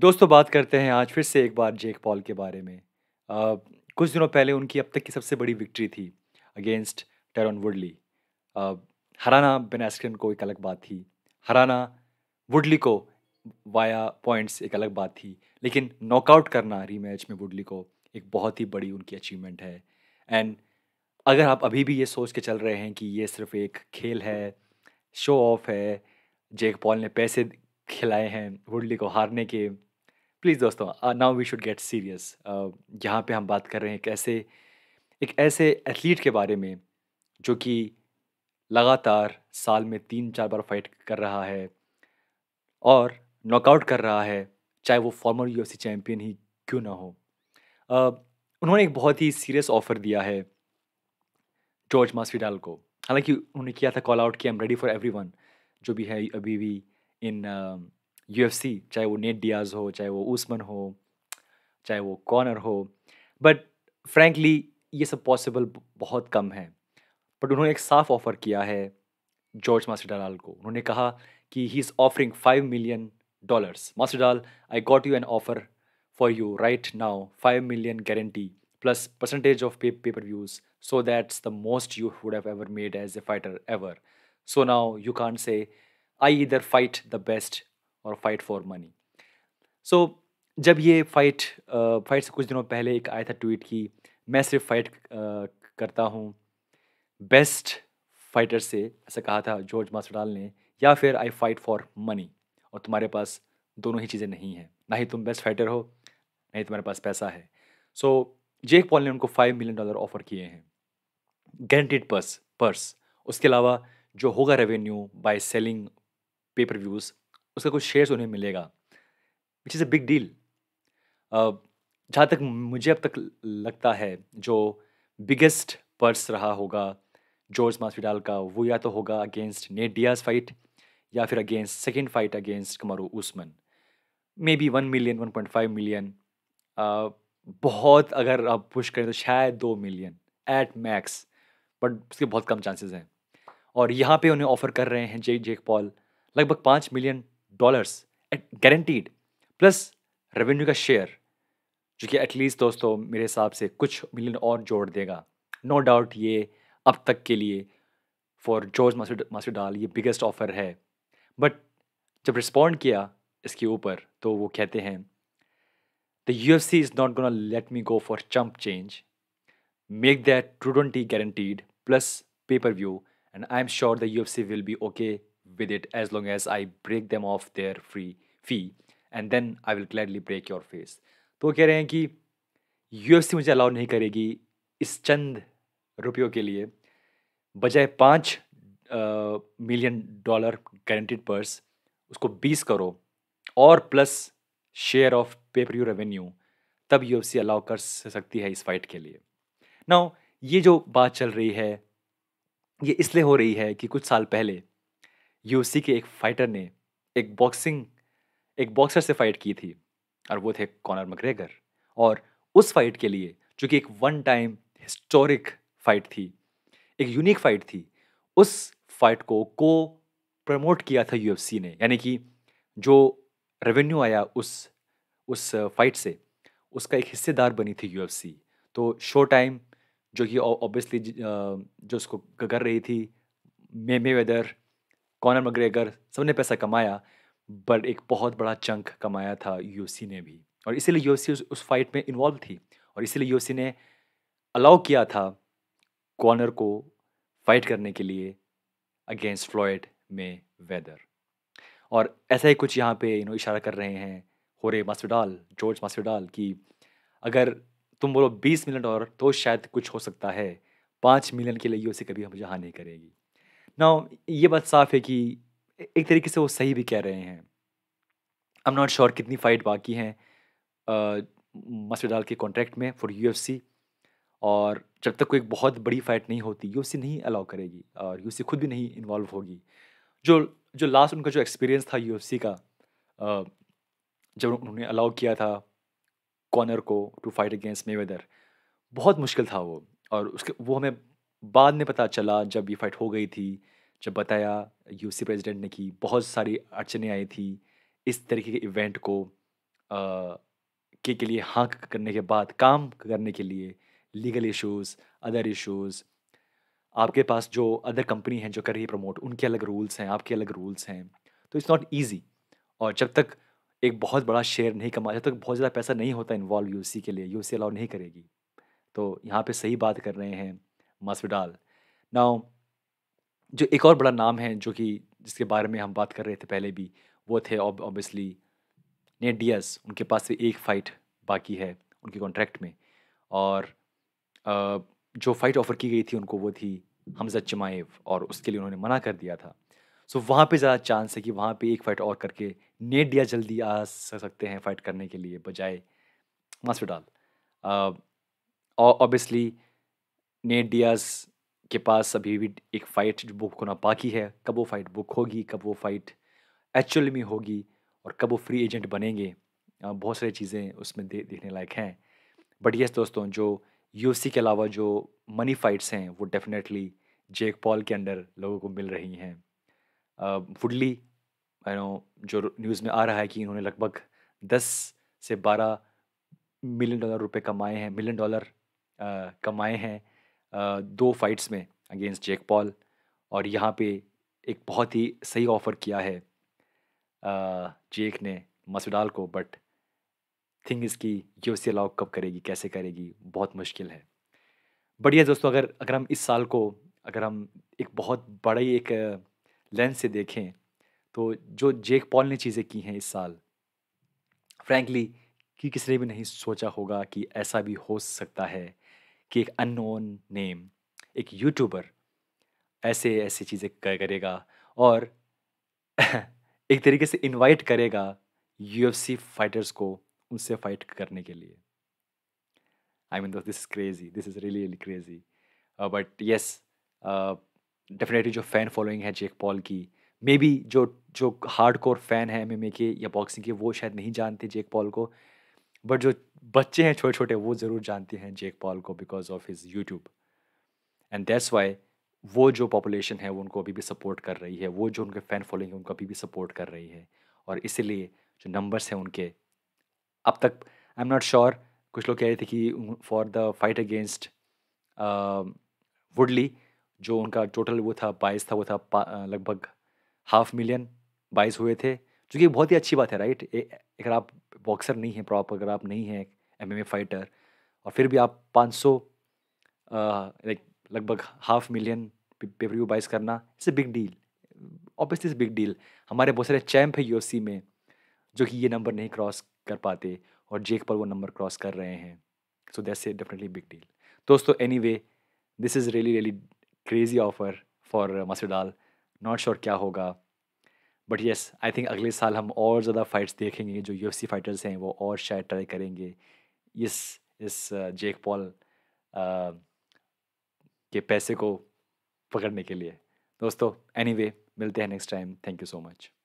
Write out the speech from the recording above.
दोस्तों बात करते हैं आज फिर से एक बार जेक पॉल के बारे में uh, कुछ दिनों पहले उनकी अब तक की सबसे बड़ी विक्ट्री थी अगेंस्ट टेरन वुडली हराना बेन एस्क्रिन को एक अलग बात थी हराना वुडली को वाया पॉइंट्स एक अलग बात थी लेकिन नॉकआउट करना रीमैच में वुडली को एक बहुत ही बड़ी उनकी अचीवमेंट है एंड अगर आप अभी भी ये सोच के चल रहे हैं कि ये सिर्फ एक खेल है शो ऑफ है जेक पॉल ने पैसे खिलाए हैं वुडली को हारने के प्लीज़ दोस्तों now we should get serious यहाँ पे हम बात कर रहे हैं एक ऐसे एक ऐसे एथलीट के बारे में जो कि लगातार साल में तीन चार बार फाइट कर रहा है और नॉकआउट कर रहा है चाहे वो फॉर्मर यू यूएफसी चैम्पियन ही क्यों ना हो uh, उन्होंने एक बहुत ही सीरियस ऑफर दिया है जॉर्ज मास्विडाल को हालांकि उन्होंने किया था कॉल आउट कि I am ready for every जो भी है अभी भी इन यू एफ सी चाहे वो नेट डियाज हो चाहे वो उस्मन हो चाहे वो कॉर्नर हो बट फ्रेंकली ये सब पॉसिबल बहुत कम है बट उन्होंने एक साफ ऑफ़र किया है जॉर्ज मास्टरडाल को उन्होंने कहा कि he is offering five million dollars Masvidal I got you an offer for you right now five million guarantee plus percentage of pay paper views so that's the most you would have ever made as a fighter ever so now you can say I either fight the best और fight for money so जब ये fight fight uh, से कुछ दिनों पहले एक आया था ट्वीट की मैं सिर्फ फाइट uh, करता हूँ बेस्ट फाइटर से ऐसा कहा था जॉर्ज मास्टरडाल ने या फिर आई फाइट फॉर मनी और तुम्हारे पास दोनों ही चीज़ें नहीं हैं ना ही तुम बेस्ट फाइटर हो ना ही तुम्हारे पास पैसा है सो so, जेक पॉल ने उनको फाइव मिलियन डॉलर ऑफर किए हैं गारंटेड पर्स पर्स उसके अलावा जो होगा revenue by selling paper views उसका कुछ शेयर्स उन्हें मिलेगा which is a big deal जहाँ तक मुझे अब तक लगता है जो बिगेस्ट पर्स रहा होगा जॉर्ज मास्पिडाल का वो या तो होगा अगेंस्ट नेट डियाज फाइट या फिर against second fight against Kamaru Usman may be one million one point five million बहुत अगर आप पुश करें तो शायद दो मिलियन एट मैक्स बट उसके बहुत कम चांसेस हैं और यहाँ पे उन्हें ऑफ़र कर रहे हैं जे जेक पॉल लगभग पाँच million dollars guaranteed plus revenue का शेयर जो कि एटलीस्ट दोस्तों मेरे हिसाब से कुछ मिलियन और जोड़ देगा नो no डाउट ये अब तक के लिए फॉर जॉर्ज मास्टर डाल ये बिगेस्ट ऑफर है बट जब रिस्पॉन्ड किया इसके ऊपर तो वो कहते हैं the U F C is not gonna let me go for chump change make that to twenty guaranteed plus paper view and I am sure the U F C will be okay with it as long as I break them off their free fee and then I will gladly break your face तो कह रहे हैं कि you मुझे allow नहीं करेगी इस चंद रुपयों के लिए बजाय पाँच मिलियन डॉलर गारंटेड पर्स उसको बीस करो और plus share of paper view revenue तब यू अलाउ कर सकती है इस फाइट के लिए नाउ ये जो बात चल रही है ये इसलिए हो रही है कि कुछ साल पहले सी के एक फाइटर ने एक बॉक्सिंग एक बॉक्सर से फाइट की थी और वो थे कॉनर मकरेगर और उस फाइट के लिए जो कि एक वन टाइम हिस्टोरिक फाइट थी एक यूनिक फाइट थी उस फाइट को को प्रमोट किया था यूएफसी ने यानी कि जो रेवेन्यू आया उस उस फाइट से उसका एक हिस्सेदार बनी थी यूएफसी तो शो टाइम जो कि ऑब्वियसली जो उसको कर रही थी मे मे वेदर कॉनर मग्रेगर ने पैसा कमाया बट एक बहुत बड़ा चंक कमाया था यूसी ने भी और इसीलिए यूसी उस, उस फाइट में इन्वॉल्व थी और इसीलिए यूसी ने अलाउ किया था कॉनर को फाइट करने के लिए अगेंस्ट फ्लॉयड में वेदर और ऐसा ही कुछ यहाँ पे यू नो इशारा कर रहे हैं होरे मास्टरडाल जॉर्ज मास्टरडाल कि अगर तुम बोलो बीस मिलियन डॉलर तो शायद कुछ हो सकता है पाँच मिलियन के लिए यूसी कभी हम हाँ नहीं करेगी ना ये बात साफ है कि एक तरीके से वो सही भी कह रहे हैं आई एम नॉट श्योर कितनी फ़ाइट बाकी हैं डाल के कॉन्ट्रैक्ट में फॉर यू और जब तक कोई बहुत बड़ी फाइट नहीं होती सी नहीं अलाउ करेगी और सी खुद भी नहीं इन्वॉल्व होगी जो जो लास्ट उनका जो एक्सपीरियंस था सी का जब उन्होंने अलाउ किया था कॉर्नर को to fight against Mayweather बहुत मुश्किल था वो और उसके वो हमें बाद में पता चला जब ये फ़ाइट हो गई थी जब बताया यूसी प्रेसिडेंट ने कि बहुत सारी अड़चने आई थी इस तरीके के इवेंट को आ, के के लिए हाँ करने के बाद काम करने के लिए लीगल इश्यूज अदर इश्यूज आपके पास जो अदर कंपनी हैं जो कर रही है प्रमोट उनके अलग रूल्स हैं आपके अलग रूल्स हैं तो इट्स नॉट ईजी और जब तक एक बहुत बड़ा शेयर नहीं कमा जब तक बहुत ज़्यादा पैसा नहीं होता इन्वॉल्व यू के लिए यू अलाउ नहीं करेगी तो यहाँ पे सही बात कर रहे हैं मसविडाल नाउ जो एक और बड़ा नाम है जो कि जिसके बारे में हम बात कर रहे थे पहले भी वो थे ऑब्वियसली ने डियास उनके पास से एक फ़ाइट बाकी है उनके कॉन्ट्रैक्ट में और जो फ़ाइट ऑफ़र की गई थी उनको वो थी हमजा चमाइव और उसके लिए उन्होंने मना कर दिया था सो so, वहाँ पे ज़्यादा चांस है कि वहाँ पे एक फ़ाइट और करके नेट डिया जल्दी आ सकते हैं फ़ाइट करने के लिए बजाय मास्टर डाल ऑब्वियसली नेट डियाज के पास अभी भी एक फ़ाइट जो बुक होना बाकी है कब वो फ़ाइट बुक होगी कब वो फ़ाइट एक्चुअल में होगी और कब वो फ्री एजेंट बनेंगे बहुत सारी चीज़ें उसमें दे, देखने लायक हैं बट यस दोस्तों जो यू के अलावा जो मनी फाइट्स हैं वो डेफिनेटली जेक पॉल के अंडर लोगों को मिल रही हैं फुडली यू नो जो न्यूज़ में आ रहा है कि इन्होंने लगभग दस से बारह मिलियन डॉलर रुपए कमाए हैं मिलियन डॉलर कमाए हैं दो फाइट्स में अगेंस्ट जेक पॉल और यहाँ पे एक बहुत ही सही ऑफ़र किया है जेक ने मसडाल को बट थिंग इसकी यू सी अलाउ कब करेगी कैसे करेगी बहुत मुश्किल है बढ़िया दोस्तों अगर अगर हम इस साल को अगर हम एक बहुत बड़े एक लेंस से देखें तो जो जेक पॉल ने चीज़ें की हैं इस साल फ्रैंकली कि किसी ने भी नहीं सोचा होगा कि ऐसा भी हो सकता है कि एक अननोन नेम एक यूट्यूबर ऐसे ऐसी चीज़ें कर करेगा और एक तरीके से इनवाइट करेगा यूएफसी फाइटर्स को उनसे फाइट करने के लिए I mean this is crazy this is really really crazy but yes definitely जो फ़ैन फॉलोइंग है जेक पॉल की मे बी जो जो हार्ड कोर फैन है एम के या बॉक्सिंग के वो शायद नहीं जानते जेक पॉल को बट जो बच्चे हैं छोटे छोटे वो ज़रूर जानते हैं जेक पॉल को because of his YouTube and that's why वो जो पॉपुलेशन है वो उनको अभी भी सपोर्ट कर रही है वो जो उनके फ़ैन फॉलोइंग है उनको अभी भी सपोर्ट कर रही है और इसीलिए जो नंबर्स हैं उनके अब तक आई एम नॉट श्योर कुछ लोग कह रहे थे कि for the fight against Woodley जो उनका टोटल वो था बाईस था वो था लगभग हाफ मिलियन बाईस हुए थे जो कि बहुत ही अच्छी बात है राइट अगर आप बॉक्सर नहीं है प्रॉप अगर आप नहीं हैं एम फाइटर और फिर भी आप 500 लाइक लगभग हाफ मिलियन पे व्यू बाइस करना it's a big deal obviously is big deal हमारे बहुत सारे चैम्प है यू में जो कि ये नंबर नहीं क्रॉस कर पाते और जेक पर वो नंबर क्रॉस कर रहे हैं so that's a definitely big deal दोस्तों anyway this is really really crazy offer for Masvidal not sure क्या होगा बट येस आई थिंक अगले साल हम और ज़्यादा फाइट्स देखेंगे जो यू फाइटर्स हैं वो और शायद ट्राई करेंगे इस इस जेक पॉल के पैसे को पकड़ने के लिए दोस्तों एनी anyway, मिलते हैं next time thank you so much